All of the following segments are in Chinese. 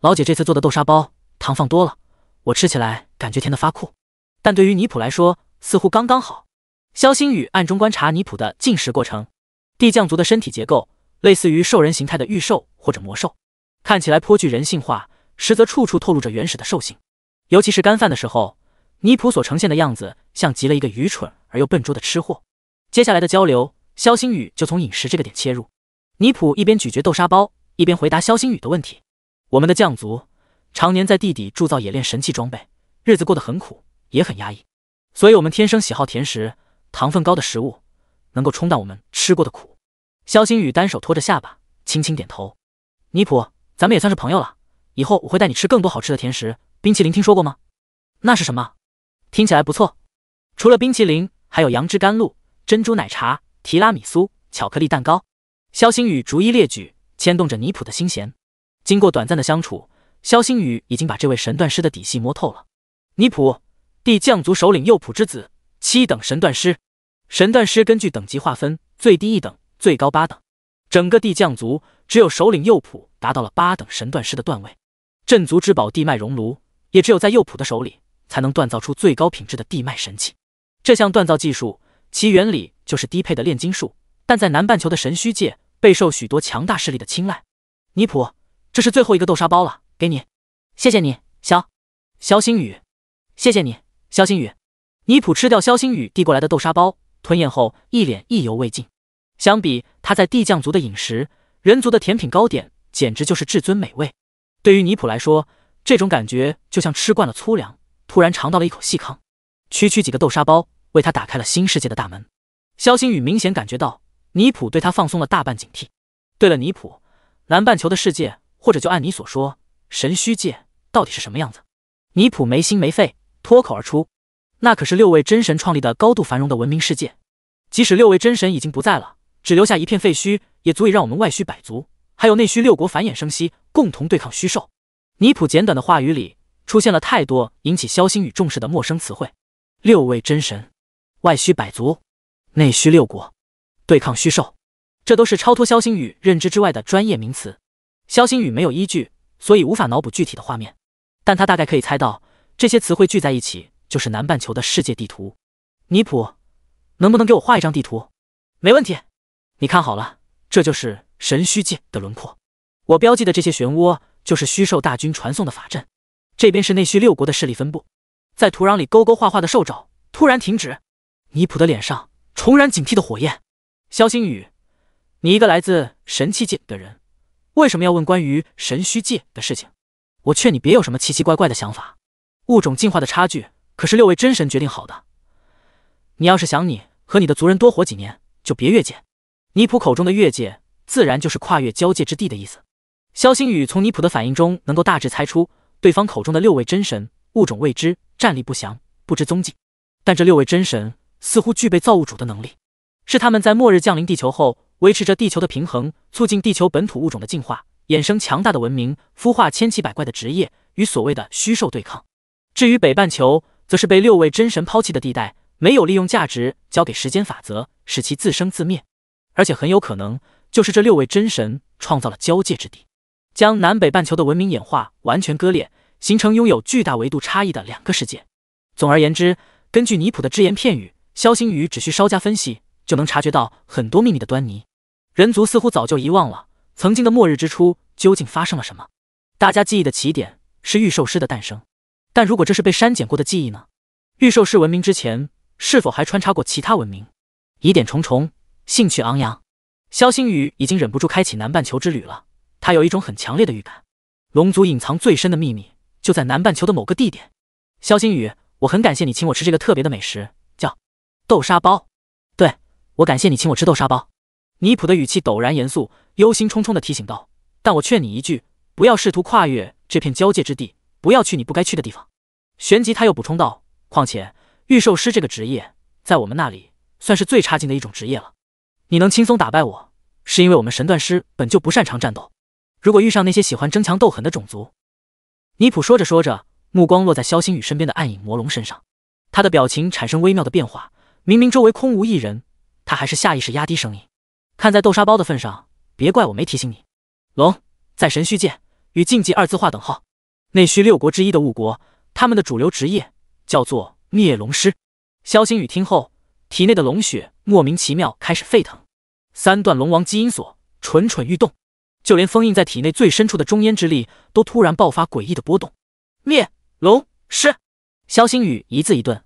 老姐这次做的豆沙包糖放多了，我吃起来感觉甜的发苦。但对于尼普来说，似乎刚刚好。肖星宇暗中观察尼普的进食过程。地降族的身体结构类似于兽人形态的御兽或者魔兽，看起来颇具人性化，实则处处透露着原始的兽性。尤其是干饭的时候，尼普所呈现的样子像极了一个愚蠢而又笨拙的吃货。接下来的交流，肖星宇就从饮食这个点切入。尼普一边咀嚼豆沙包，一边回答肖星宇的问题。我们的匠族常年在地底铸造、冶炼神器装备，日子过得很苦，也很压抑。所以，我们天生喜好甜食，糖分高的食物能够冲淡我们吃过的苦。肖星宇单手托着下巴，轻轻点头。尼普，咱们也算是朋友了。以后我会带你吃更多好吃的甜食。冰淇淋听说过吗？那是什么？听起来不错。除了冰淇淋，还有杨枝甘露、珍珠奶茶、提拉米苏、巧克力蛋糕。肖星宇逐一列举，牵动着尼普的心弦。经过短暂的相处，肖星宇已经把这位神断师的底细摸透了。尼普，地降族首领右普之子，七等神断师。神断师根据等级划分，最低一等，最高八等。整个地降族只有首领右普达到了八等神断师的段位。镇族之宝地脉熔炉，也只有在右普的手里才能锻造出最高品质的地脉神器。这项锻造技术，其原理就是低配的炼金术，但在南半球的神虚界备受许多强大势力的青睐。尼普。这是最后一个豆沙包了，给你，谢谢你，肖肖星宇，谢谢你，肖星宇。尼普吃掉肖星宇递过来的豆沙包，吞咽后一脸意犹未尽。相比他在地降族的饮食，人族的甜品糕点简直就是至尊美味。对于尼普来说，这种感觉就像吃惯了粗粮，突然尝到了一口细糠。区区几个豆沙包，为他打开了新世界的大门。肖星宇明显感觉到尼普对他放松了大半警惕。对了，尼普，南半球的世界。或者就按你所说，神虚界到底是什么样子？尼普没心没肺，脱口而出：“那可是六位真神创立的高度繁荣的文明世界。即使六位真神已经不在了，只留下一片废墟，也足以让我们外虚百足，还有内虚六国繁衍生息，共同对抗虚兽。”尼普简短的话语里出现了太多引起萧星宇重视的陌生词汇：六位真神、外虚百足、内虚六国、对抗虚兽，这都是超脱萧星宇认知之外的专业名词。肖星宇没有依据，所以无法脑补具体的画面，但他大概可以猜到，这些词汇聚在一起就是南半球的世界地图。尼普，能不能给我画一张地图？没问题，你看好了，这就是神虚界的轮廓。我标记的这些漩涡就是虚兽大军传送的法阵，这边是内虚六国的势力分布。在土壤里勾勾画画的兽爪突然停止，尼普的脸上重燃警惕的火焰。肖星宇，你一个来自神器界的人。为什么要问关于神虚界的事情？我劝你别有什么奇奇怪怪的想法。物种进化的差距可是六位真神决定好的。你要是想你和你的族人多活几年，就别越界。尼普口中的越界，自然就是跨越交界之地的意思。肖星宇从尼普的反应中能够大致猜出，对方口中的六位真神，物种未知，战力不详，不知踪迹。但这六位真神似乎具备造物主的能力，是他们在末日降临地球后。维持着地球的平衡，促进地球本土物种的进化，衍生强大的文明，孵化千奇百怪的职业，与所谓的虚兽对抗。至于北半球，则是被六位真神抛弃的地带，没有利用价值，交给时间法则，使其自生自灭。而且很有可能，就是这六位真神创造了交界之地，将南北半球的文明演化完全割裂，形成拥有巨大维度差异的两个世界。总而言之，根据尼普的只言片语，肖星宇只需稍加分析，就能察觉到很多秘密的端倪。人族似乎早就遗忘了曾经的末日之初究竟发生了什么。大家记忆的起点是御兽师的诞生，但如果这是被删减过的记忆呢？御兽师文明之前是否还穿插过其他文明？疑点重重，兴趣昂扬。肖星宇已经忍不住开启南半球之旅了。他有一种很强烈的预感，龙族隐藏最深的秘密就在南半球的某个地点。肖星宇，我很感谢你请我吃这个特别的美食，叫豆沙包。对我感谢你请我吃豆沙包。尼普的语气陡然严肃，忧心忡忡的提醒道：“但我劝你一句，不要试图跨越这片交界之地，不要去你不该去的地方。”旋即他又补充道：“况且，御兽师这个职业在我们那里算是最差劲的一种职业了。你能轻松打败我，是因为我们神断师本就不擅长战斗。如果遇上那些喜欢争强斗狠的种族……”尼普说着说着，目光落在萧星宇身边的暗影魔龙身上，他的表情产生微妙的变化。明明周围空无一人，他还是下意识压低声音。看在豆沙包的份上，别怪我没提醒你。龙在神虚界与禁忌二字划等号。内虚六国之一的雾国，他们的主流职业叫做灭龙师。肖星宇听后，体内的龙血莫名其妙开始沸腾，三段龙王基因锁蠢蠢欲动，就连封印在体内最深处的中烟之力都突然爆发诡异的波动。灭龙师。肖星宇一字一顿。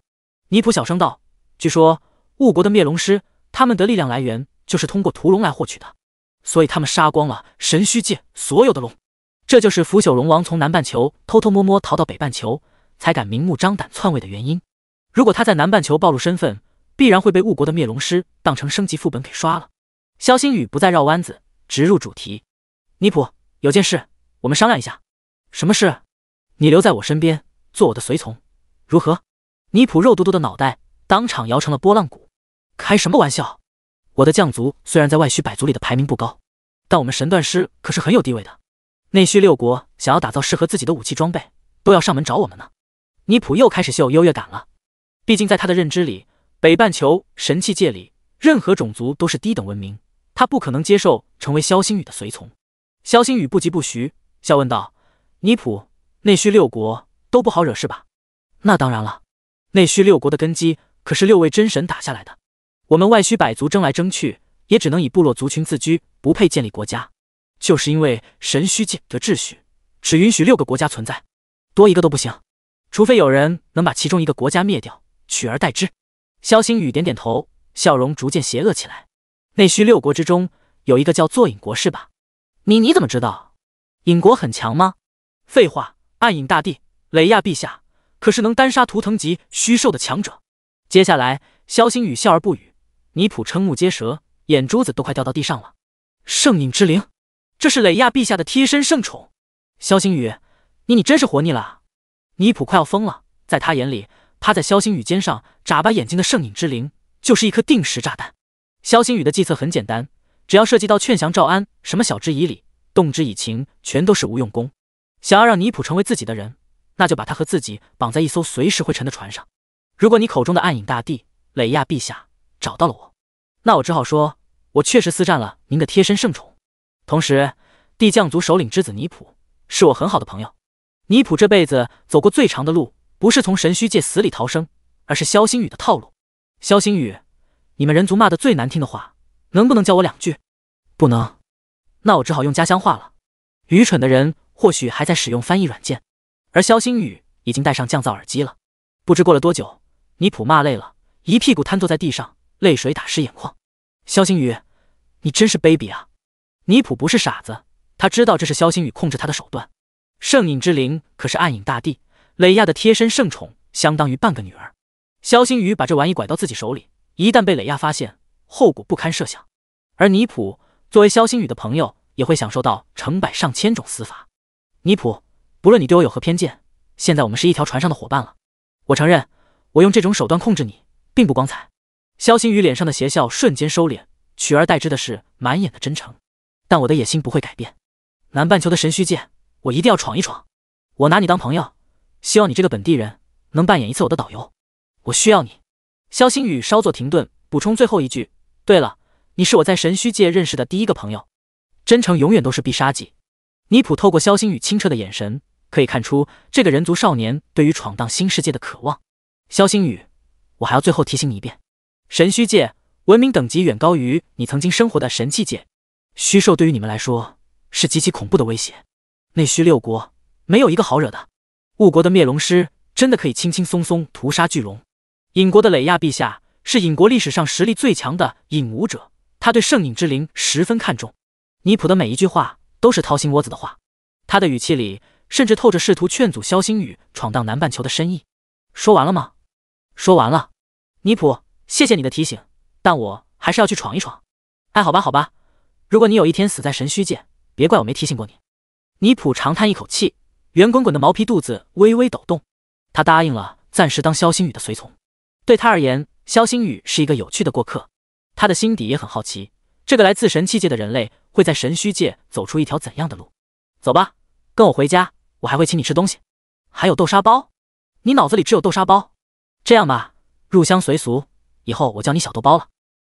尼普小声道：“据说雾国的灭龙师，他们的力量来源……”就是通过屠龙来获取的，所以他们杀光了神虚界所有的龙，这就是腐朽龙王从南半球偷偷摸摸逃到北半球，才敢明目张胆篡位的原因。如果他在南半球暴露身份，必然会被雾国的灭龙师当成升级副本给刷了。肖星宇不再绕弯子，直入主题：“尼普，有件事我们商量一下。什么事？你留在我身边做我的随从，如何？”尼普肉嘟嘟的脑袋当场摇成了拨浪鼓：“开什么玩笑！”我的将族虽然在外需百族里的排名不高，但我们神断师可是很有地位的。内需六国想要打造适合自己的武器装备，都要上门找我们呢。尼普又开始秀优越感了。毕竟在他的认知里，北半球神器界里任何种族都是低等文明，他不可能接受成为萧星宇的随从。萧星宇不疾不徐，笑问道：“尼普，内需六国都不好惹是吧？”“那当然了，内需六国的根基可是六位真神打下来的。”我们外需百族争来争去，也只能以部落族群自居，不配建立国家，就是因为神虚界的秩序只允许六个国家存在，多一个都不行，除非有人能把其中一个国家灭掉，取而代之。萧星宇点点头，笑容逐渐邪恶起来。内需六国之中有一个叫坐影国，是吧？你你怎么知道？影国很强吗？废话，暗影大帝雷亚陛下可是能单杀图腾级虚兽的强者。接下来，萧星宇笑而不语。尼普瞠目结舌，眼珠子都快掉到地上了。圣影之灵，这是蕾亚陛下的贴身圣宠。肖星宇，你你真是活腻了！尼普快要疯了，在他眼里，趴在肖星宇肩上眨巴眼睛的圣影之灵就是一颗定时炸弹。肖星宇的计策很简单，只要涉及到劝降赵安，什么晓之以理、动之以情，全都是无用功。想要让尼普成为自己的人，那就把他和自己绑在一艘随时会沉的船上。如果你口中的暗影大帝蕾亚陛下。找到了我，那我只好说，我确实私占了您的贴身圣宠。同时，地将族首领之子尼普是我很好的朋友。尼普这辈子走过最长的路，不是从神虚界死里逃生，而是肖星宇的套路。肖星宇，你们人族骂的最难听的话，能不能教我两句？不能，那我只好用家乡话了。愚蠢的人或许还在使用翻译软件，而肖星宇已经戴上降噪耳机了。不知过了多久，尼普骂累了，一屁股瘫坐在地上。泪水打湿眼眶，肖星宇，你真是卑鄙啊！尼普不是傻子，他知道这是肖星宇控制他的手段。圣影之灵可是暗影大帝蕾亚的贴身圣宠，相当于半个女儿。肖星宇把这玩意拐到自己手里，一旦被蕾亚发现，后果不堪设想。而尼普作为肖星宇的朋友，也会享受到成百上千种死法。尼普，不论你对我有何偏见，现在我们是一条船上的伙伴了。我承认，我用这种手段控制你，并不光彩。肖星宇脸上的邪笑瞬间收敛，取而代之的是满眼的真诚。但我的野心不会改变，南半球的神虚界，我一定要闯一闯。我拿你当朋友，希望你这个本地人能扮演一次我的导游，我需要你。肖星宇稍作停顿，补充最后一句：对了，你是我在神虚界认识的第一个朋友。真诚永远都是必杀技。尼普透过肖星宇清澈的眼神，可以看出这个人族少年对于闯荡新世界的渴望。肖星宇，我还要最后提醒你一遍。神虚界文明等级远高于你曾经生活的神器界，虚兽对于你们来说是极其恐怖的威胁。内虚六国没有一个好惹的。雾国的灭龙师真的可以轻轻松松屠杀巨龙。隐国的磊亚陛下是隐国历史上实力最强的隐武者，他对圣影之灵十分看重。尼普的每一句话都是掏心窝子的话，他的语气里甚至透着试图劝阻萧星宇闯荡南半球的深意。说完了吗？说完了。尼普。谢谢你的提醒，但我还是要去闯一闯。哎，好吧，好吧，如果你有一天死在神虚界，别怪我没提醒过你。尼普长叹一口气，圆滚滚的毛皮肚子微微抖动。他答应了暂时当肖星宇的随从。对他而言，肖星宇是一个有趣的过客。他的心底也很好奇，这个来自神器界的人类会在神虚界走出一条怎样的路？走吧，跟我回家，我还会请你吃东西。还有豆沙包，你脑子里只有豆沙包？这样吧，入乡随俗。以后我叫你小豆包了。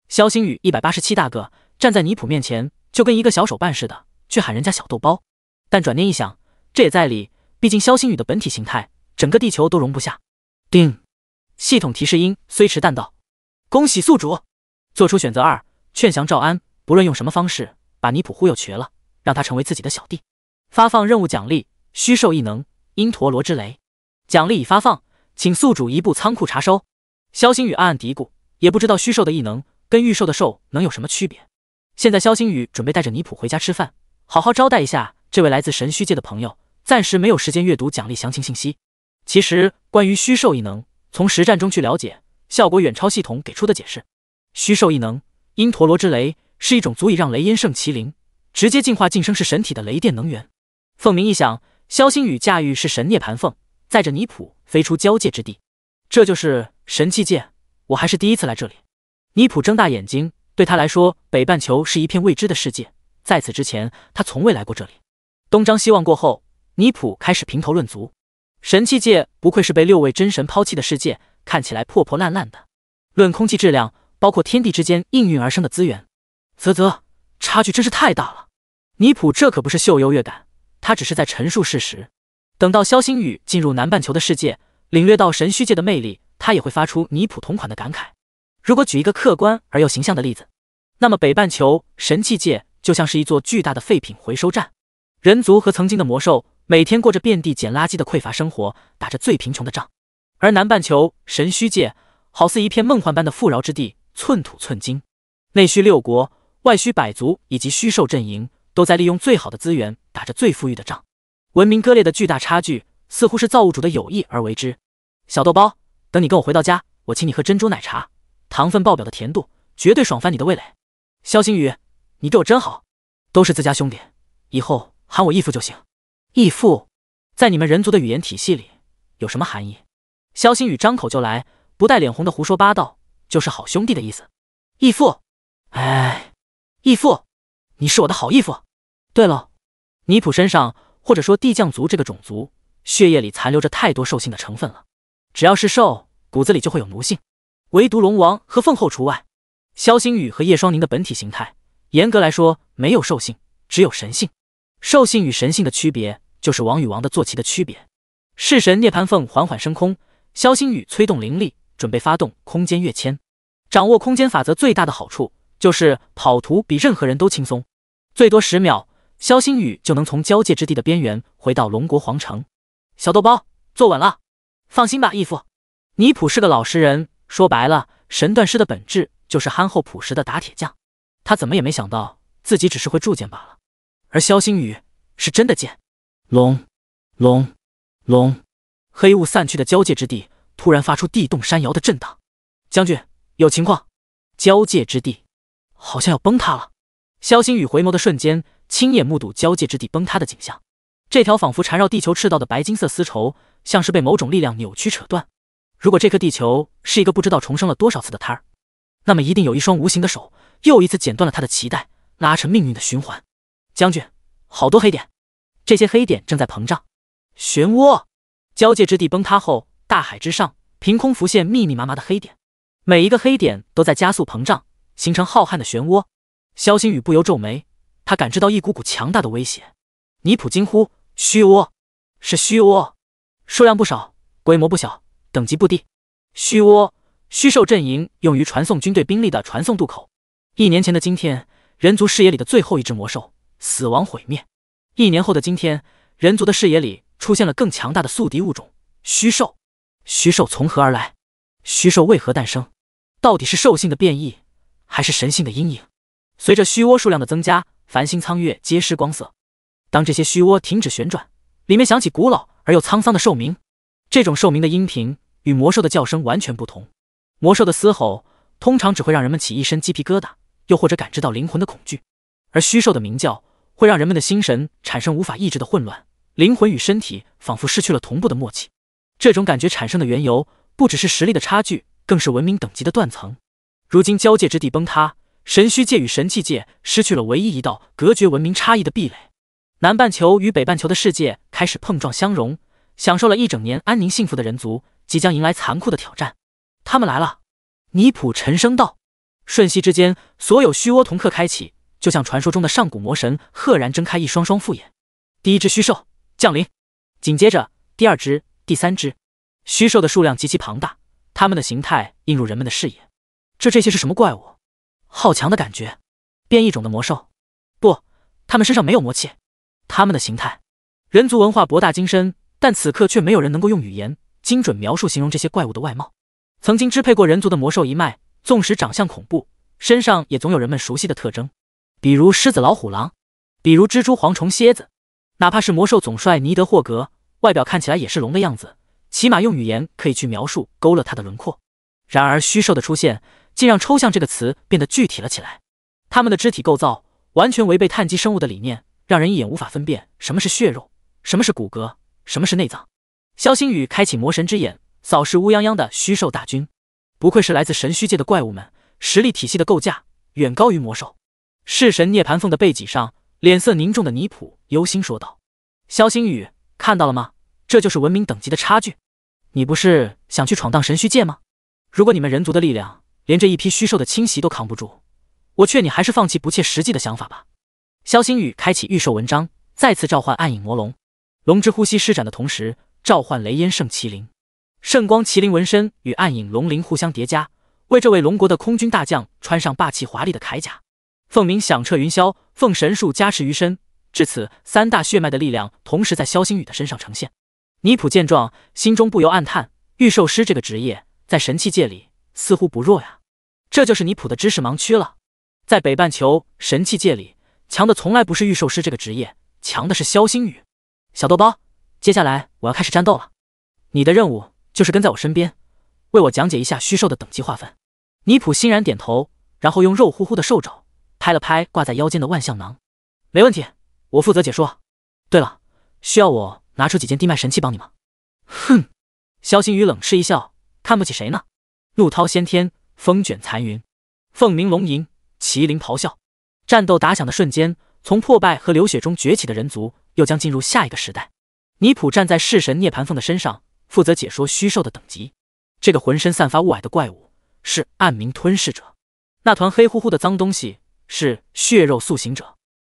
肖星宇一百八十七大个，站在尼普面前就跟一个小手办似的，去喊人家小豆包。但转念一想，这也在理，毕竟肖星宇的本体形态，整个地球都容不下。叮，系统提示音虽迟但到，恭喜宿主做出选择二，劝降赵安，不论用什么方式，把尼普忽悠瘸了，让他成为自己的小弟。发放任务奖励，虚兽异能因陀罗之雷，奖励已发放，请宿主移步仓库查收。肖星宇暗暗嘀咕。也不知道虚兽的异能跟御兽的兽能有什么区别。现在肖星宇准备带着尼普回家吃饭，好好招待一下这位来自神虚界的朋友。暂时没有时间阅读奖励详情信息。其实关于虚兽异能，从实战中去了解，效果远超系统给出的解释。虚兽异能，因陀罗之雷是一种足以让雷音圣麒麟直接进化晋升是神体的雷电能源。凤鸣一想，肖星宇驾驭是神涅盘凤，载着尼普飞出交界之地，这就是神器界。我还是第一次来这里。尼普睁大眼睛，对他来说，北半球是一片未知的世界。在此之前，他从未来过这里。东张西望过后，尼普开始评头论足。神器界不愧是被六位真神抛弃的世界，看起来破破烂烂的。论空气质量，包括天地之间应运而生的资源，啧啧，差距真是太大了。尼普这可不是秀优越感，他只是在陈述事实。等到肖星宇进入南半球的世界，领略到神虚界的魅力。他也会发出尼普同款的感慨。如果举一个客观而又形象的例子，那么北半球神器界就像是一座巨大的废品回收站，人族和曾经的魔兽每天过着遍地捡垃圾的匮乏生活，打着最贫穷的仗；而南半球神虚界好似一片梦幻般的富饶之地，寸土寸金，内需六国，外需百族以及虚兽阵营都在利用最好的资源，打着最富裕的仗。文明割裂的巨大差距，似乎是造物主的有意而为之。小豆包。等你跟我回到家，我请你喝珍珠奶茶，糖分爆表的甜度绝对爽翻你的味蕾。肖星宇，你对我真好，都是自家兄弟，以后喊我义父就行。义父，在你们人族的语言体系里有什么含义？肖星宇张口就来，不带脸红的胡说八道，就是好兄弟的意思。义父，哎，义父，你是我的好义父。对了，尼普身上，或者说地降族这个种族，血液里残留着太多兽性的成分了。只要是兽，骨子里就会有奴性，唯独龙王和凤后除外。肖星宇和叶双凝的本体形态，严格来说没有兽性，只有神性。兽性与神性的区别，就是王与王的坐骑的区别。弑神涅槃凤缓缓升空，肖星宇催动灵力，准备发动空间跃迁。掌握空间法则最大的好处，就是跑图比任何人都轻松。最多十秒，肖星宇就能从交界之地的边缘回到龙国皇城。小豆包，坐稳了。放心吧，义父，尼普是个老实人。说白了，神断师的本质就是憨厚朴实的打铁匠。他怎么也没想到，自己只是会铸剑罢了。而萧星宇是真的剑。龙，龙，龙！黑雾散去的交界之地突然发出地动山摇的震荡。将军，有情况，交界之地好像要崩塌了。萧星宇回眸的瞬间，亲眼目睹交界之地崩塌的景象。这条仿佛缠绕地球赤道的白金色丝绸，像是被某种力量扭曲扯断。如果这颗地球是一个不知道重生了多少次的胎儿，那么一定有一双无形的手，又一次剪断了他的脐带，拉扯命运的循环。将军，好多黑点，这些黑点正在膨胀，漩涡交界之地崩塌后，大海之上凭空浮现密密麻麻的黑点，每一个黑点都在加速膨胀，形成浩瀚的漩涡。肖星宇不由皱眉，他感知到一股股强大的威胁。尼普惊呼。虚窝是虚窝，数量不少，规模不小，等级不低。虚窝虚兽阵营用于传送军队兵力的传送渡口。一年前的今天，人族视野里的最后一只魔兽死亡毁灭。一年后的今天，人族的视野里出现了更强大的宿敌物种虚兽。虚兽从何而来？虚兽为何诞生？到底是兽性的变异，还是神性的阴影？随着虚窝数量的增加，繁星苍月皆失光色。当这些虚窝停止旋转，里面响起古老而又沧桑的兽鸣。这种兽鸣的音频与魔兽的叫声完全不同。魔兽的嘶吼通常只会让人们起一身鸡皮疙瘩，又或者感知到灵魂的恐惧；而虚兽的鸣叫会让人们的心神产生无法抑制的混乱，灵魂与身体仿佛失去了同步的默契。这种感觉产生的缘由，不只是实力的差距，更是文明等级的断层。如今交界之地崩塌，神虚界与神器界失去了唯一一道隔绝文明差异的壁垒。南半球与北半球的世界开始碰撞相融，享受了一整年安宁幸福的人族即将迎来残酷的挑战。他们来了，尼普沉声道。瞬息之间，所有虚窝同客开启，就像传说中的上古魔神，赫然睁开一双双复眼。第一只虚兽降临，紧接着第二只、第三只，虚兽的数量极其庞大。它们的形态映入人们的视野。这这些是什么怪物？好强的感觉！变异种的魔兽？不，它们身上没有魔气。他们的形态，人族文化博大精深，但此刻却没有人能够用语言精准描述、形容这些怪物的外貌。曾经支配过人族的魔兽一脉，纵使长相恐怖，身上也总有人们熟悉的特征，比如狮子、老虎、狼，比如蜘蛛、蝗虫、蝎子。哪怕是魔兽总帅尼德霍格，外表看起来也是龙的样子，起码用语言可以去描述、勾勒它的轮廓。然而虚兽的出现，竟让“抽象”这个词变得具体了起来。他们的肢体构造完全违背碳基生物的理念。让人一眼无法分辨什么是血肉，什么是骨骼，什么是内脏。肖星宇开启魔神之眼，扫视乌泱泱的虚兽大军。不愧是来自神虚界的怪物们，实力体系的构架远高于魔兽。弑神涅盘凤的背脊上，脸色凝重的尼普忧心说道：“肖星宇，看到了吗？这就是文明等级的差距。你不是想去闯荡神虚界吗？如果你们人族的力量连这一批虚兽的侵袭都扛不住，我劝你还是放弃不切实际的想法吧。”萧星宇开启预售文章，再次召唤暗影魔龙，龙之呼吸施展的同时，召唤雷烟圣麒麟，圣光麒麟纹身与暗影龙鳞互相叠加，为这位龙国的空军大将穿上霸气华丽的铠甲。凤鸣响彻云霄，凤神术加持于身。至此，三大血脉的力量同时在萧星宇的身上呈现。尼普见状，心中不由暗叹：预售师这个职业在神器界里似乎不弱呀。这就是尼普的知识盲区了。在北半球神器界里。强的从来不是御兽师这个职业，强的是萧星宇。小豆包，接下来我要开始战斗了，你的任务就是跟在我身边，为我讲解一下虚兽的等级划分。尼普欣然点头，然后用肉乎乎的兽爪拍了拍挂在腰间的万象囊。没问题，我负责解说。对了，需要我拿出几件地脉神器帮你吗？哼！萧星宇冷嗤一笑，看不起谁呢？怒涛掀天，风卷残云，凤鸣龙吟，麒麟咆哮。战斗打响的瞬间，从破败和流血中崛起的人族，又将进入下一个时代。尼普站在弑神涅盘凤的身上，负责解说虚兽的等级。这个浑身散发雾霭的怪物是暗冥吞噬者，那团黑乎乎的脏东西是血肉塑形者，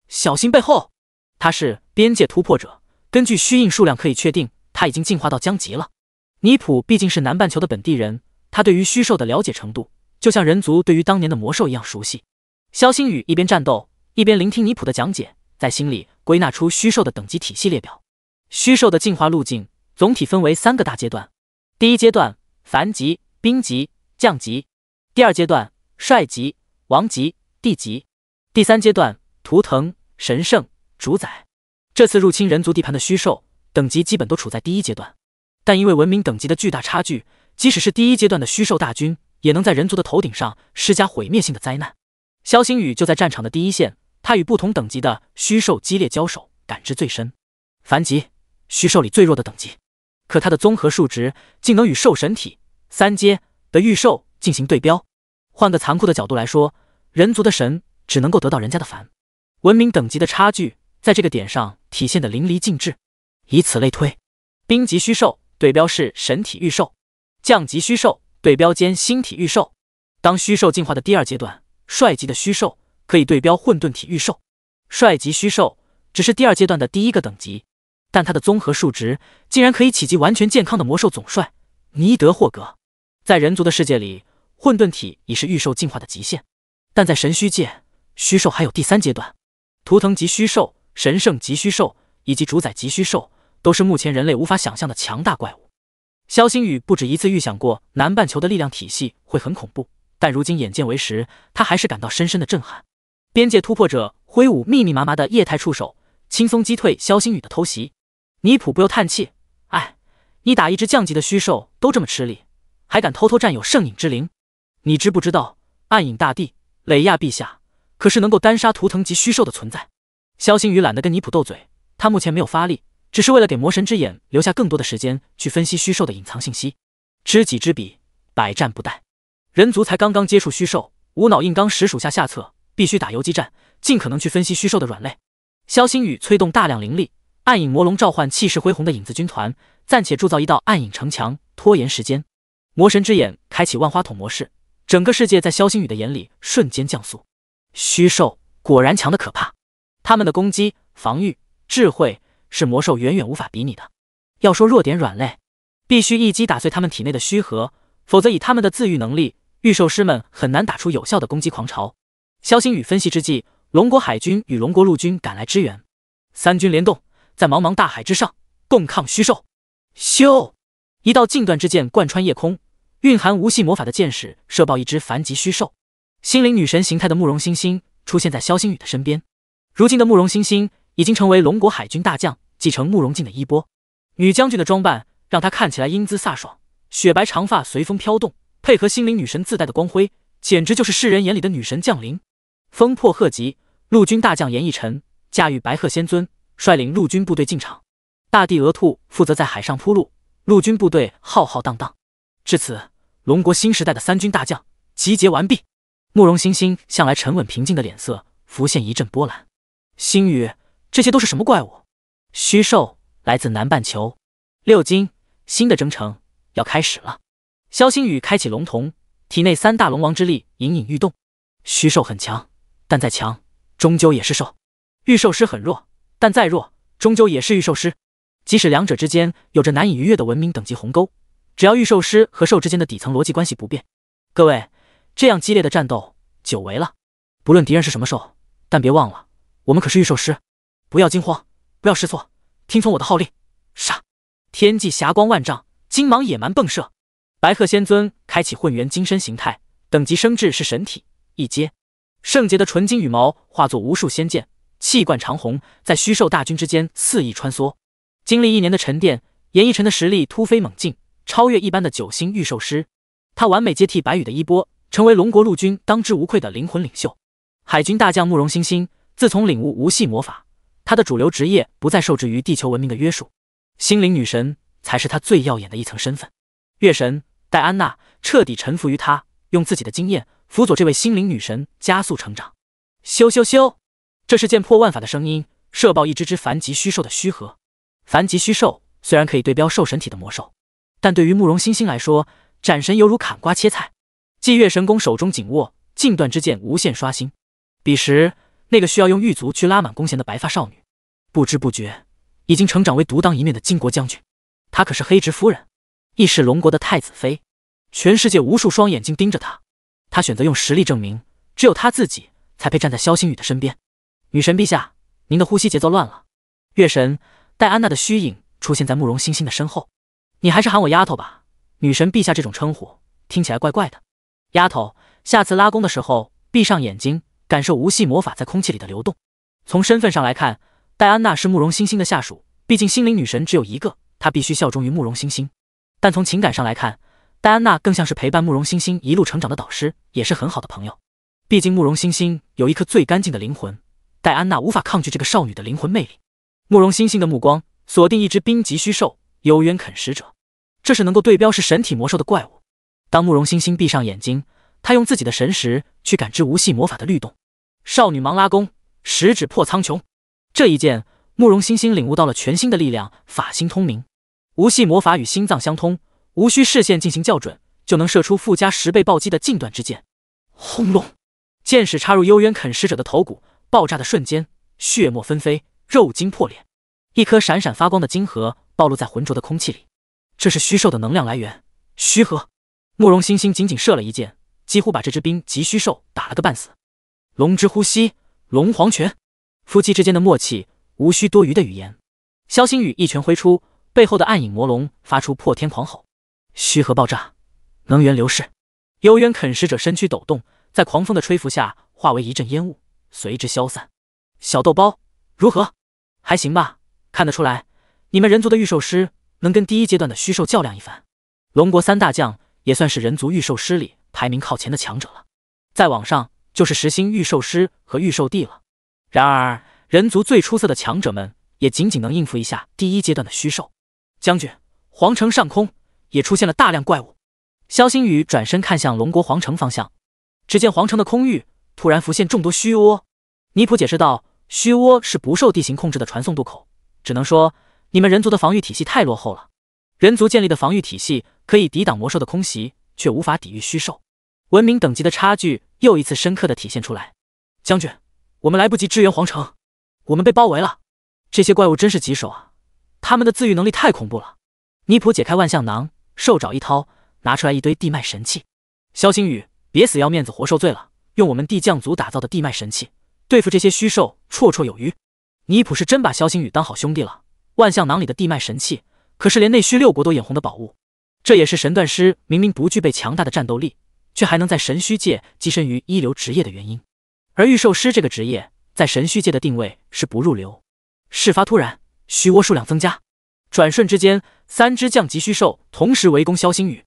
小心背后，他是边界突破者。根据虚印数量可以确定，他已经进化到僵极了。尼普毕竟是南半球的本地人，他对于虚兽的了解程度，就像人族对于当年的魔兽一样熟悉。肖星宇一边战斗，一边聆听尼普的讲解，在心里归纳出虚兽的等级体系列表。虚兽的进化路径总体分为三个大阶段：第一阶段凡级、兵级、将级；第二阶段帅级、王级、帝级；第三阶段图腾、神圣、主宰。这次入侵人族地盘的虚兽等级基本都处在第一阶段，但因为文明等级的巨大差距，即使是第一阶段的虚兽大军，也能在人族的头顶上施加毁灭性的灾难。萧星宇就在战场的第一线，他与不同等级的虚兽激烈交手，感知最深。凡级虚兽里最弱的等级，可他的综合数值竟能与兽神体三阶的御兽进行对标。换个残酷的角度来说，人族的神只能够得到人家的凡。文明等级的差距在这个点上体现的淋漓尽致。以此类推，兵级虚兽对标是神体御兽，将级虚兽对标间星体御兽。当虚兽进化的第二阶段。帅级的虚兽可以对标混沌体御兽，帅级虚兽只是第二阶段的第一个等级，但它的综合数值竟然可以企及完全健康的魔兽总帅尼德霍格。在人族的世界里，混沌体已是御兽进化的极限，但在神虚界，虚兽还有第三阶段，图腾级虚兽、神圣级虚兽以及主宰级虚兽，都是目前人类无法想象的强大怪物。肖星宇不止一次预想过南半球的力量体系会很恐怖。但如今眼见为实，他还是感到深深的震撼。边界突破者挥舞密密麻麻的液态触手，轻松击退肖星宇的偷袭。尼普不由叹气：“哎，你打一只降级的虚兽都这么吃力，还敢偷偷占有圣影之灵？你知不知道，暗影大帝雷亚陛下可是能够单杀图腾级虚兽的存在？”肖星宇懒得跟尼普斗嘴，他目前没有发力，只是为了给魔神之眼留下更多的时间去分析虚兽的隐藏信息。知己知彼，百战不殆。人族才刚刚接触虚兽，无脑硬刚实属下下策，必须打游击战，尽可能去分析虚兽的软肋。肖星宇催动大量灵力，暗影魔龙召唤气势恢宏的影子军团，暂且铸造一道暗影城墙，拖延时间。魔神之眼开启万花筒模式，整个世界在肖星宇的眼里瞬间降速。虚兽果然强的可怕，他们的攻击、防御、智慧是魔兽远远无法比拟的。要说弱点软肋，必须一击打碎他们体内的虚核，否则以他们的自愈能力。御兽师们很难打出有效的攻击狂潮。肖星宇分析之际，龙国海军与龙国陆军赶来支援，三军联动，在茫茫大海之上共抗虚兽。咻！一道近段之剑贯穿夜空，蕴含无系魔法的箭矢射爆一只凡级虚兽。心灵女神形态的慕容欣欣出现在肖星宇的身边。如今的慕容欣欣已经成为龙国海军大将，继承慕容静的衣钵。女将军的装扮让她看起来英姿飒爽，雪白长发随风飘动。配合心灵女神自带的光辉，简直就是世人眼里的女神降临。风破鹤疾，陆军大将严逸尘驾驭白鹤仙尊，率领陆军部队进场。大地鹅兔负责在海上铺路，陆军部队浩浩荡荡。至此，龙国新时代的三军大将集结完毕。慕容欣欣向来沉稳平静的脸色浮现一阵波澜。星宇，这些都是什么怪物？虚兽来自南半球，六金，新的征程要开始了。萧星宇开启龙瞳，体内三大龙王之力隐隐欲动。虚兽很强，但再强，终究也是兽；御兽师很弱，但再弱，终究也是御兽师。即使两者之间有着难以逾越的文明等级鸿沟，只要御兽师和兽之间的底层逻辑关系不变，各位，这样激烈的战斗久违了。不论敌人是什么兽，但别忘了，我们可是御兽师。不要惊慌，不要失措，听从我的号令，杀！天际霞光万丈，金芒野蛮迸射。白鹤仙尊开启混元金身形态，等级升至是神体一阶。圣洁的纯金羽毛化作无数仙剑，气贯长虹，在虚兽大军之间肆意穿梭。经历一年的沉淀，严逸尘的实力突飞猛进，超越一般的九星御兽师。他完美接替白羽的衣钵，成为龙国陆军当之无愧的灵魂领袖。海军大将慕容欣欣，自从领悟无系魔法，他的主流职业不再受制于地球文明的约束。心灵女神才是他最耀眼的一层身份。月神戴安娜彻底臣服于他，用自己的经验辅佐这位心灵女神加速成长。咻咻咻！这是剑破万法的声音，射爆一只只凡级虚兽的虚核。凡级虚兽虽然可以对标兽神体的魔兽，但对于慕容欣欣来说，斩神犹如砍瓜切菜。祭月神弓手中紧握，近段之剑无限刷新。彼时，那个需要用玉足去拉满弓弦的白发少女，不知不觉已经成长为独当一面的金国将军。她可是黑执夫人。亦是龙国的太子妃，全世界无数双眼睛盯着她，她选择用实力证明，只有她自己才配站在萧星宇的身边。女神陛下，您的呼吸节奏乱了。月神戴安娜的虚影出现在慕容星星的身后，你还是喊我丫头吧。女神陛下这种称呼听起来怪怪的。丫头，下次拉弓的时候，闭上眼睛，感受无系魔法在空气里的流动。从身份上来看，戴安娜是慕容星星的下属，毕竟心灵女神只有一个，她必须效忠于慕容星星。但从情感上来看，戴安娜更像是陪伴慕容星星一路成长的导师，也是很好的朋友。毕竟慕容星星有一颗最干净的灵魂，戴安娜无法抗拒这个少女的灵魂魅力。慕容星星的目光锁定一只冰级虚兽幽渊啃食者，这是能够对标是神体魔兽的怪物。当慕容星星闭上眼睛，他用自己的神识去感知无系魔法的律动。少女忙拉弓，十指破苍穹。这一剑，慕容星星领悟到了全新的力量，法心通明。无系魔法与心脏相通，无需视线进行校准，就能射出附加十倍暴击的近段之箭。轰隆！箭矢插入幽渊啃食者的头骨，爆炸的瞬间，血沫纷飞，肉筋破裂，一颗闪闪发光的晶核暴露在浑浊的空气里。这是虚兽的能量来源，虚核。慕容欣欣仅仅射了一箭，几乎把这只冰极虚兽打了个半死。龙之呼吸，龙皇拳。夫妻之间的默契，无需多余的语言。萧星宇一拳挥出。背后的暗影魔龙发出破天狂吼，虚核爆炸，能源流逝，幽渊啃食者身躯抖动，在狂风的吹拂下化为一阵烟雾，随之消散。小豆包，如何？还行吧？看得出来，你们人族的御兽师能跟第一阶段的虚兽较量一番。龙国三大将也算是人族御兽师里排名靠前的强者了。再往上就是十星御兽师和御兽帝了。然而，人族最出色的强者们也仅仅能应付一下第一阶段的虚兽。将军，皇城上空也出现了大量怪物。肖星宇转身看向龙国皇城方向，只见皇城的空域突然浮现众多虚窝。尼普解释道：“虚窝是不受地形控制的传送渡口，只能说你们人族的防御体系太落后了。人族建立的防御体系可以抵挡魔兽的空袭，却无法抵御虚兽。文明等级的差距又一次深刻的体现出来。将军，我们来不及支援皇城，我们被包围了。这些怪物真是棘手啊！”他们的自愈能力太恐怖了！尼普解开万象囊，兽爪一掏，拿出来一堆地脉神器。肖星宇，别死要面子活受罪了，用我们地降族打造的地脉神器对付这些虚兽绰绰有余。尼普是真把肖星宇当好兄弟了。万象囊里的地脉神器可是连内虚六国都眼红的宝物。这也是神断师明明不具备强大的战斗力，却还能在神虚界跻身于一流职业的原因。而御兽师这个职业在神虚界的定位是不入流。事发突然。虚窝数量增加，转瞬之间，三只降级虚兽同时围攻萧星宇。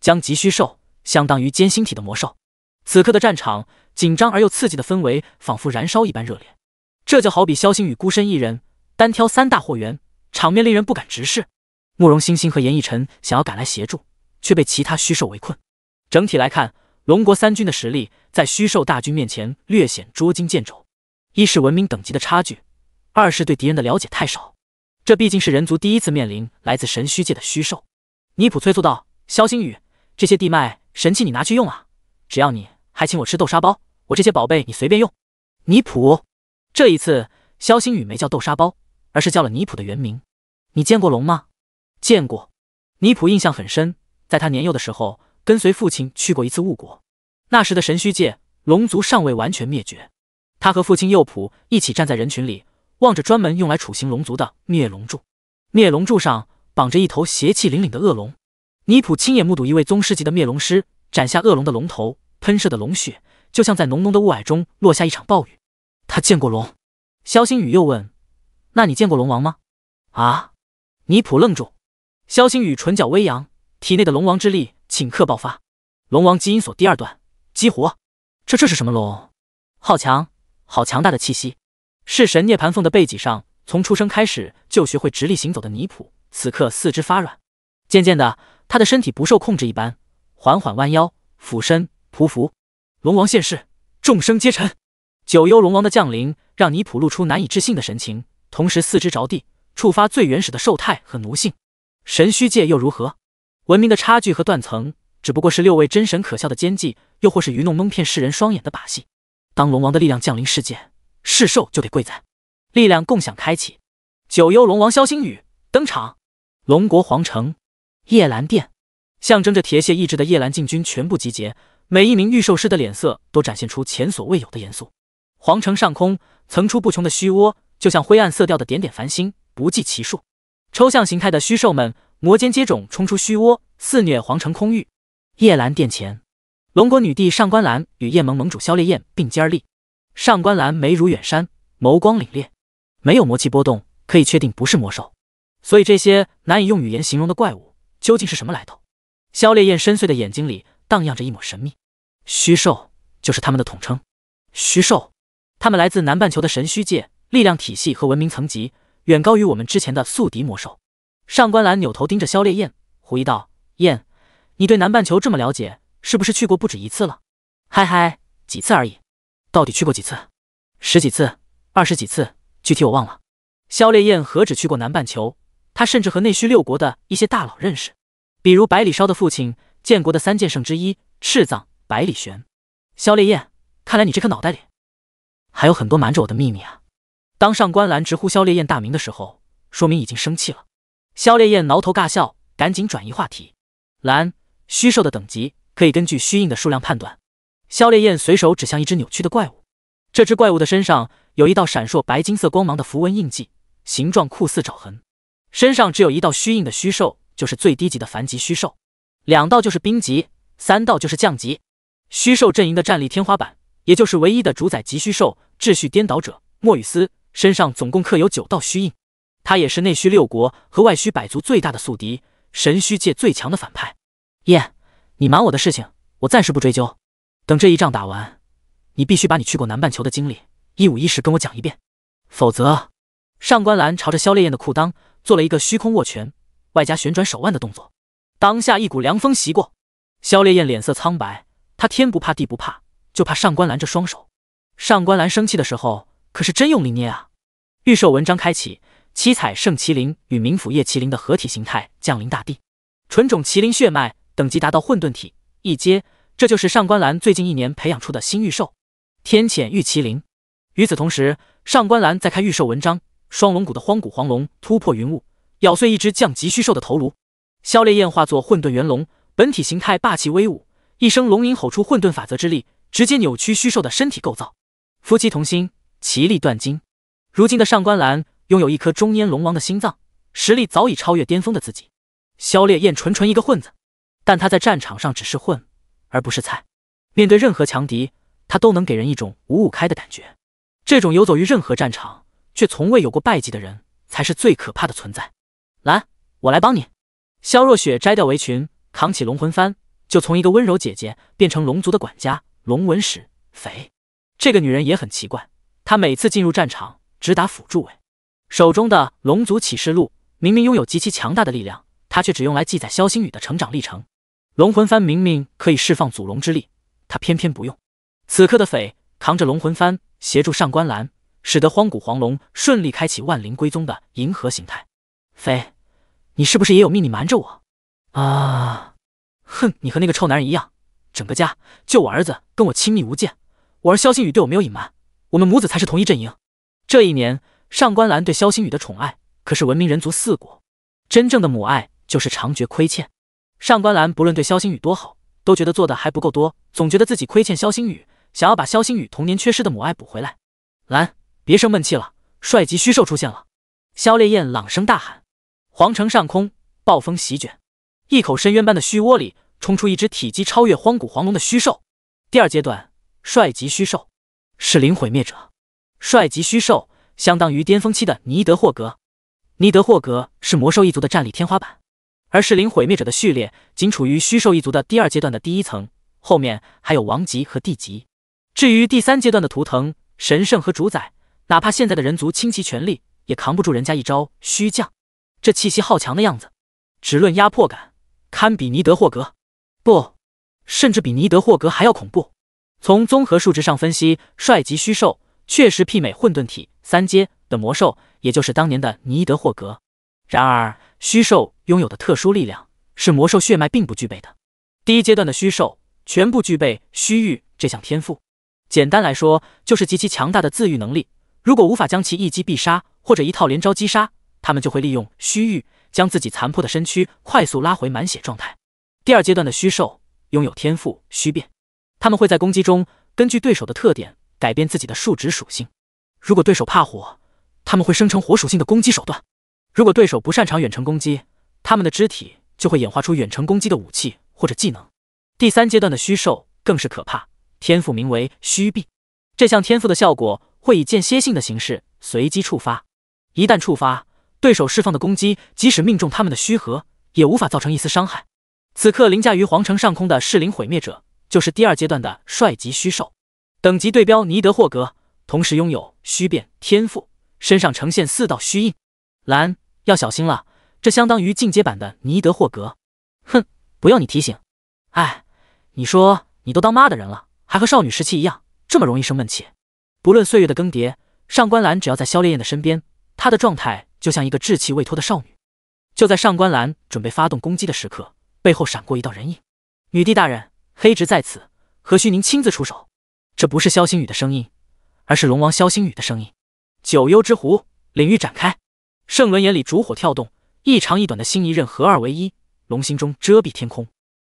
降级虚兽相当于尖星体的魔兽。此刻的战场紧张而又刺激的氛围，仿佛燃烧一般热烈。这就好比萧星宇孤身一人单挑三大货源，场面令人不敢直视。慕容欣欣和严逸晨想要赶来协助，却被其他虚兽围困。整体来看，龙国三军的实力在虚兽大军面前略显捉襟见肘。一是文明等级的差距，二是对敌人的了解太少。这毕竟是人族第一次面临来自神虚界的虚兽，尼普催促道：“肖星宇，这些地脉神器你拿去用啊！只要你还请我吃豆沙包，我这些宝贝你随便用。”尼普这一次，肖星宇没叫豆沙包，而是叫了尼普的原名。你见过龙吗？见过。尼普印象很深，在他年幼的时候，跟随父亲去过一次雾国。那时的神虚界，龙族尚未完全灭绝。他和父亲右普一起站在人群里。望着专门用来处刑龙族的灭龙柱，灭龙柱上绑着一头邪气凛凛的恶龙。尼普亲眼目睹一位宗师级的灭龙师斩下恶龙的龙头，喷射的龙血就像在浓浓的雾霭中落下一场暴雨。他见过龙。肖星宇又问：“那你见过龙王吗？”啊！尼普愣住。肖星宇唇角微扬，体内的龙王之力顷刻爆发，龙王基因锁第二段激活。这这是什么龙？好强，好强大的气息！弑神涅盘凤的背脊上，从出生开始就学会直立行走的泥普，此刻四肢发软。渐渐的，他的身体不受控制一般，缓缓弯腰、俯身、匍匐。龙王现世，众生皆臣。九幽龙王的降临，让泥普露出难以置信的神情，同时四肢着地，触发最原始的兽态和奴性。神虚界又如何？文明的差距和断层，只不过是六位真神可笑的奸计，又或是愚弄蒙骗世人双眼的把戏。当龙王的力量降临世界。是兽就得跪在，力量共享开启，九幽龙王萧星宇登场。龙国皇城夜兰殿，象征着铁血意志的夜兰禁军全部集结，每一名御兽师的脸色都展现出前所未有的严肃。皇城上空，层出不穷的虚窝，就像灰暗色调的点点繁星，不计其数。抽象形态的虚兽们摩肩接踵，冲出虚窝，肆虐皇城空域。夜兰殿前，龙国女帝上官岚与夜盟盟主萧烈焰并肩而立。上官岚眉如远山，眸光凛冽，没有魔气波动，可以确定不是魔兽。所以这些难以用语言形容的怪物究竟是什么来头？萧烈焰深邃的眼睛里荡漾着一抹神秘。虚兽就是他们的统称。虚兽，他们来自南半球的神虚界，力量体系和文明层级远高于我们之前的宿敌魔兽。上官岚扭头盯着萧烈焰，狐疑道：“燕，你对南半球这么了解，是不是去过不止一次了？”“嗨嗨，几次而已。”到底去过几次？十几次，二十几次，具体我忘了。萧烈焰何止去过南半球，他甚至和内虚六国的一些大佬认识，比如百里烧的父亲，建国的三剑圣之一赤藏百里玄。萧烈焰，看来你这颗脑袋里还有很多瞒着我的秘密啊！当上官兰直呼萧烈焰大名的时候，说明已经生气了。萧烈焰挠头尬笑，赶紧转移话题。兰，虚兽的等级可以根据虚印的数量判断。萧烈焰随手指向一只扭曲的怪物，这只怪物的身上有一道闪烁白金色光芒的符文印记，形状酷似爪痕，身上只有一道虚印的虚兽就是最低级的凡级虚兽，两道就是兵级，三道就是将级。虚兽阵营的战力天花板，也就是唯一的主宰级虚兽秩序颠倒者莫雨斯身上总共刻有九道虚印，他也是内虚六国和外虚百族最大的宿敌，神虚界最强的反派。燕，你瞒我的事情，我暂时不追究。等这一仗打完，你必须把你去过南半球的经历一五一十跟我讲一遍，否则。上官兰朝着萧烈焰的裤裆做了一个虚空握拳，外加旋转手腕的动作，当下一股凉风袭过，萧烈焰脸色苍白，他天不怕地不怕，就怕上官兰这双手。上官兰生气的时候可是真用力捏啊！预售文章开启，七彩圣麒麟与冥府夜麒麟的合体形态降临大地，纯种麒麟血脉，等级达到混沌体一阶。这就是上官岚最近一年培养出的新玉兽，天谴玉麒麟。与此同时，上官岚在开玉兽文章，双龙谷的荒古黄龙突破云雾，咬碎一只降级虚兽的头颅。萧烈焰化作混沌元龙，本体形态霸气威武，一声龙吟吼出混沌法则之力，直接扭曲虚兽的身体构造。夫妻同心，其利断金。如今的上官岚拥有一颗中烟龙王的心脏，实力早已超越巅峰的自己。萧烈焰纯纯一个混子，但他在战场上只是混。而不是菜，面对任何强敌，他都能给人一种五五开的感觉。这种游走于任何战场却从未有过败绩的人，才是最可怕的存在。来，我来帮你。萧若雪摘掉围裙，扛起龙魂幡，就从一个温柔姐姐变成龙族的管家龙纹使肥。这个女人也很奇怪，她每次进入战场只打辅助位，手中的龙族启示录明明拥有极其强大的力量，她却只用来记载萧星宇的成长历程。龙魂幡明明可以释放祖龙之力，他偏偏不用。此刻的匪扛着龙魂幡协助上官岚，使得荒古黄龙顺利开启万灵归宗的银河形态。匪，你是不是也有秘密瞒着我？啊！哼，你和那个臭男人一样，整个家就我儿子跟我亲密无间，我儿萧星宇对我没有隐瞒，我们母子才是同一阵营。这一年，上官岚对萧星宇的宠爱可是闻名人族四国。真正的母爱就是长绝亏欠。上官岚不论对萧星宇多好，都觉得做的还不够多，总觉得自己亏欠萧星宇，想要把萧星宇童年缺失的母爱补回来。兰，别生闷气了。帅级虚兽出现了！萧烈焰朗声大喊。皇城上空，暴风席卷，一口深渊般的虚窝里冲出一只体积超越荒古黄龙的虚兽。第二阶段，帅级虚兽是灵毁灭者。帅级虚兽相当于巅峰期的尼德霍格。尼德霍格是魔兽一族的战力天花板。而噬灵毁灭者的序列，仅处于虚兽一族的第二阶段的第一层，后面还有王级和帝级。至于第三阶段的图腾、神圣和主宰，哪怕现在的人族倾其全力，也扛不住人家一招虚降。这气息好强的样子，只论压迫感，堪比尼德霍格，不，甚至比尼德霍格还要恐怖。从综合数值上分析，率级虚兽确实媲美混沌体三阶的魔兽，也就是当年的尼德霍格。然而，虚兽。拥有的特殊力量是魔兽血脉并不具备的。第一阶段的虚兽全部具备虚域这项天赋，简单来说就是极其强大的自愈能力。如果无法将其一击必杀或者一套连招击杀，他们就会利用虚域将自己残破的身躯快速拉回满血状态。第二阶段的虚兽拥有天赋虚变，他们会在攻击中根据对手的特点改变自己的数值属性。如果对手怕火，他们会生成火属性的攻击手段；如果对手不擅长远程攻击，他们的肢体就会演化出远程攻击的武器或者技能。第三阶段的虚兽更是可怕，天赋名为虚臂。这项天赋的效果会以间歇性的形式随机触发，一旦触发，对手释放的攻击即使命中他们的虚核，也无法造成一丝伤害。此刻凌驾于皇城上空的噬灵毁灭者，就是第二阶段的率级虚兽，等级对标尼德霍格，同时拥有虚变天赋，身上呈现四道虚印。蓝，要小心了。这相当于进阶版的尼德霍格。哼，不用你提醒。哎，你说你都当妈的人了，还和少女时期一样，这么容易生闷气。不论岁月的更迭，上官岚只要在萧烈焰的身边，她的状态就像一个稚气未脱的少女。就在上官岚准备发动攻击的时刻，背后闪过一道人影。女帝大人，黑执在此，何须您亲自出手？这不是萧星宇的声音，而是龙王萧星宇的声音。九幽之狐领域展开，圣轮眼里烛火跳动。一长一短的新一刃合二为一，龙心中遮蔽天空，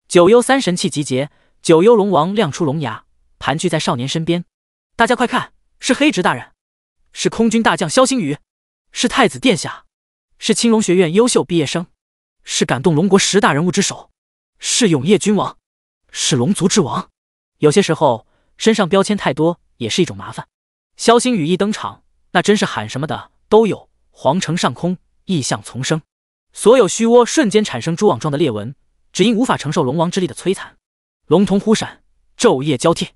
九幽三神器集结，九幽龙王亮出龙牙，盘踞在少年身边。大家快看，是黑执大人，是空军大将萧星宇，是太子殿下，是青龙学院优秀毕业生，是感动龙国十大人物之首，是永夜君王，是龙族之王。有些时候，身上标签太多也是一种麻烦。萧星宇一登场，那真是喊什么的都有，皇城上空异象丛生。所有虚窝瞬间产生蛛网状的裂纹，只因无法承受龙王之力的摧残。龙瞳忽闪，昼夜交替；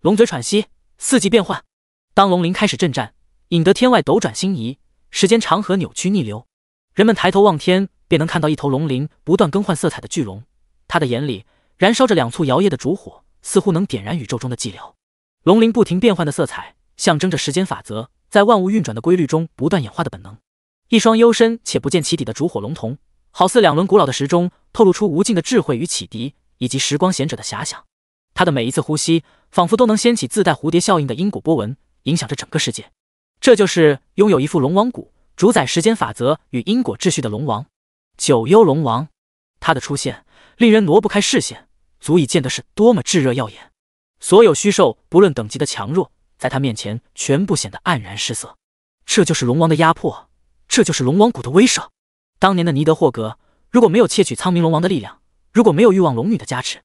龙嘴喘息，四季变换。当龙鳞开始震颤，引得天外斗转星移，时间长河扭曲逆流。人们抬头望天，便能看到一头龙鳞不断更换色彩的巨龙。他的眼里燃烧着两簇摇曳的烛火，似乎能点燃宇宙中的寂寥。龙鳞不停变换的色彩，象征着时间法则在万物运转的规律中不断演化的本能。一双幽深且不见其底的烛火龙瞳，好似两轮古老的时钟，透露出无尽的智慧与启迪，以及时光贤者的遐想。他的每一次呼吸，仿佛都能掀起自带蝴蝶效应的因果波纹，影响着整个世界。这就是拥有一副龙王骨、主宰时间法则与因果秩序的龙王——九幽龙王。他的出现，令人挪不开视线，足以见得是多么炙热耀眼。所有虚兽，不论等级的强弱，在他面前全部显得黯然失色。这就是龙王的压迫。这就是龙王谷的威慑。当年的尼德霍格，如果没有窃取苍冥龙王的力量，如果没有欲望龙女的加持，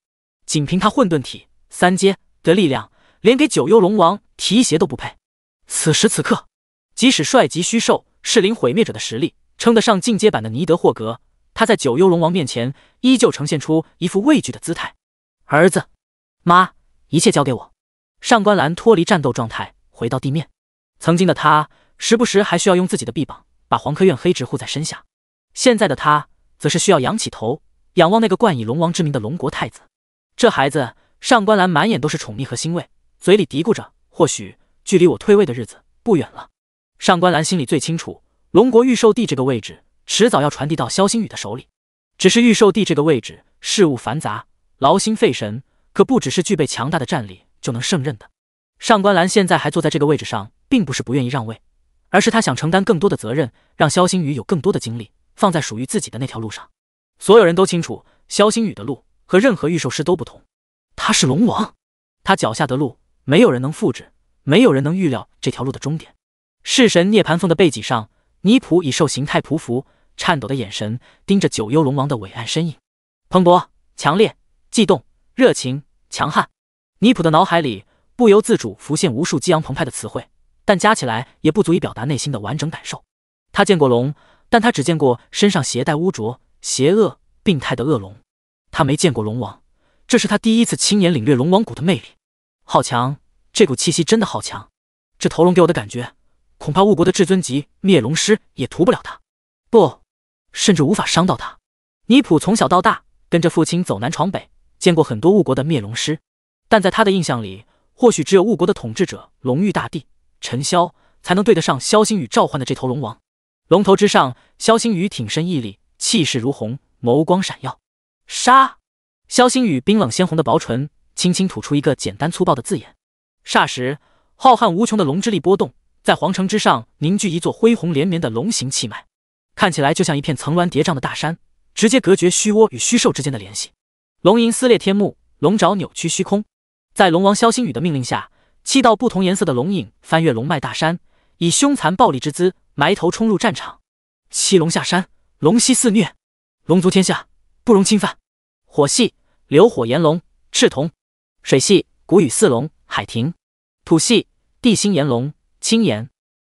仅凭他混沌体三阶的力量，连给九幽龙王提鞋都不配。此时此刻，即使率级虚兽、噬灵毁灭者的实力，称得上进阶版的尼德霍格，他在九幽龙王面前依旧呈现出一副畏惧的姿态。儿子，妈，一切交给我。上官兰脱离战斗状态，回到地面。曾经的他，时不时还需要用自己的臂膀。把皇科院黑执护在身下，现在的他则是需要仰起头，仰望那个冠以龙王之名的龙国太子。这孩子，上官岚满眼都是宠溺和欣慰，嘴里嘀咕着：“或许距离我退位的日子不远了。”上官岚心里最清楚，龙国御兽帝这个位置，迟早要传递到萧星宇的手里。只是御兽帝这个位置，事务繁杂，劳心费神，可不只是具备强大的战力就能胜任的。上官岚现在还坐在这个位置上，并不是不愿意让位。而是他想承担更多的责任，让肖星宇有更多的精力放在属于自己的那条路上。所有人都清楚，肖星宇的路和任何御兽师都不同。他是龙王，他脚下的路没有人能复制，没有人能预料这条路的终点。弑神涅槃凤的背脊上，尼普以兽形态匍匐，颤抖的眼神盯着九幽龙王的伟岸身影，蓬勃、强烈、悸动、热情、强悍。尼普的脑海里不由自主浮现无数激昂澎湃的词汇。但加起来也不足以表达内心的完整感受。他见过龙，但他只见过身上携带污浊、邪恶、病态的恶龙。他没见过龙王，这是他第一次亲眼领略龙王谷的魅力。好强，这股气息真的好强！这头龙给我的感觉，恐怕雾国的至尊级灭龙师也屠不了他，不，甚至无法伤到他。尼普从小到大跟着父亲走南闯北，见过很多雾国的灭龙师，但在他的印象里，或许只有雾国的统治者龙域大帝。陈潇才能对得上萧星宇召唤的这头龙王。龙头之上，萧星宇挺身屹立，气势如虹，眸光闪耀。杀！萧星宇冰冷鲜红的薄唇轻轻吐出一个简单粗暴的字眼。霎时，浩瀚无穷的龙之力波动在皇城之上凝聚一座恢宏连绵的龙形气脉，看起来就像一片层峦叠嶂的大山，直接隔绝虚窝与虚兽之间的联系。龙吟撕裂天幕，龙爪扭曲虚空，在龙王萧星宇的命令下。七道不同颜色的龙影翻越龙脉大山，以凶残暴力之姿埋头冲入战场。七龙下山，龙息肆虐，龙族天下不容侵犯。火系流火炎龙赤瞳，水系古雨四龙海庭，土系地心炎龙青岩，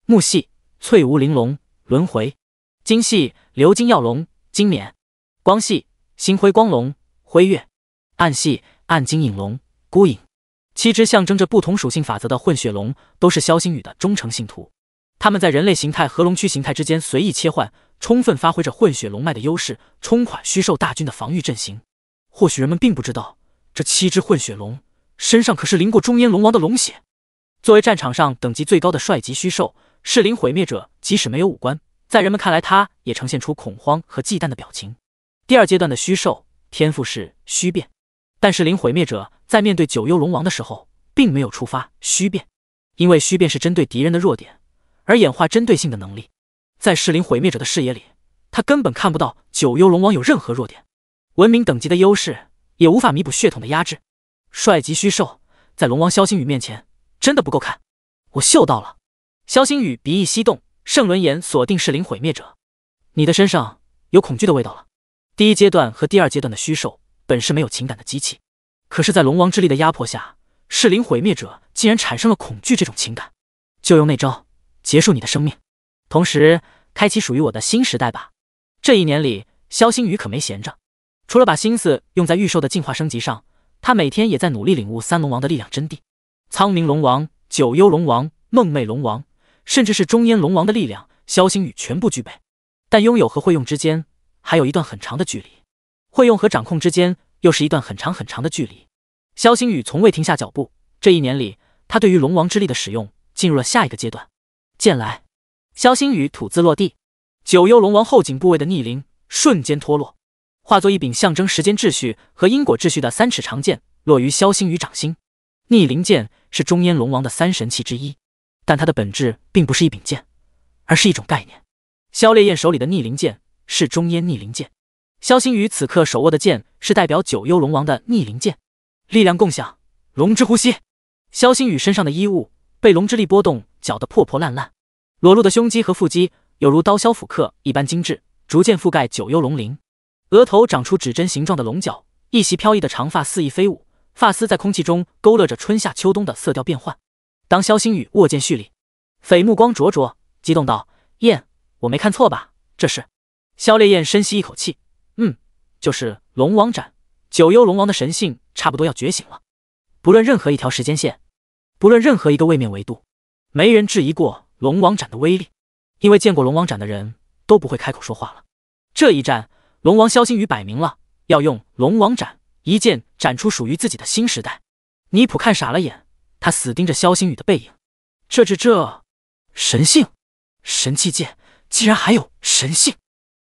木系翠无玲珑轮回，金系流金耀龙金冕，光系星辉光龙辉月，暗系暗金影龙孤影。七只象征着不同属性法则的混血龙，都是萧星宇的忠诚信徒。他们在人类形态和龙躯形态之间随意切换，充分发挥着混血龙脉的优势，冲垮虚兽大军的防御阵型。或许人们并不知道，这七只混血龙身上可是淋过中烟龙王的龙血。作为战场上等级最高的帅级虚兽，噬灵毁灭者即使没有五官，在人们看来，他也呈现出恐慌和忌惮的表情。第二阶段的虚兽天赋是虚变。但是，灵毁灭者在面对九幽龙王的时候，并没有触发虚变，因为虚变是针对敌人的弱点而演化针对性的能力。在噬灵毁灭者的视野里，他根本看不到九幽龙王有任何弱点，文明等级的优势也无法弥补血统的压制。帅级虚兽在龙王萧星宇面前真的不够看。我嗅到了，萧星宇鼻翼翕动，圣轮眼锁定噬灵毁灭者，你的身上有恐惧的味道了。第一阶段和第二阶段的虚兽。本是没有情感的机器，可是，在龙王之力的压迫下，噬灵毁灭者竟然产生了恐惧这种情感。就用那招结束你的生命，同时开启属于我的新时代吧。这一年里，肖星宇可没闲着，除了把心思用在预售的进化升级上，他每天也在努力领悟三龙王的力量真谛：苍冥龙王、九幽龙王、梦寐龙王，甚至是中烟龙王的力量，肖星宇全部具备。但拥有和会用之间，还有一段很长的距离。会用和掌控之间，又是一段很长很长的距离。肖星宇从未停下脚步。这一年里，他对于龙王之力的使用进入了下一个阶段。剑来！肖星宇吐字落地，九幽龙王后颈部位的逆鳞瞬间脱落，化作一柄象征时间秩序和因果秩序的三尺长剑，落于肖星宇掌心。逆鳞剑是中烟龙王的三神器之一，但它的本质并不是一柄剑，而是一种概念。肖烈焰手里的逆鳞剑是中烟逆鳞剑。萧星宇此刻手握的剑是代表九幽龙王的逆鳞剑，力量共享，龙之呼吸。萧星宇身上的衣物被龙之力波动搅得破破烂烂，裸露的胸肌和腹肌犹如刀削斧刻一般精致，逐渐覆盖九幽龙鳞。额头长出指针形状的龙角，一袭飘逸的长发肆意飞舞，发丝在空气中勾勒着春夏秋冬的色调变幻。当萧星宇握剑蓄力，匪目光灼灼，激动道：“燕，我没看错吧？这是萧烈焰。”深吸一口气。嗯，就是龙王斩，九幽龙王的神性差不多要觉醒了。不论任何一条时间线，不论任何一个位面维度，没人质疑过龙王斩的威力，因为见过龙王斩的人都不会开口说话了。这一战，龙王萧星宇摆明了要用龙王斩，一剑斩出属于自己的新时代。尼普看傻了眼，他死盯着萧星宇的背影，这这这神性，神器剑竟然还有神性！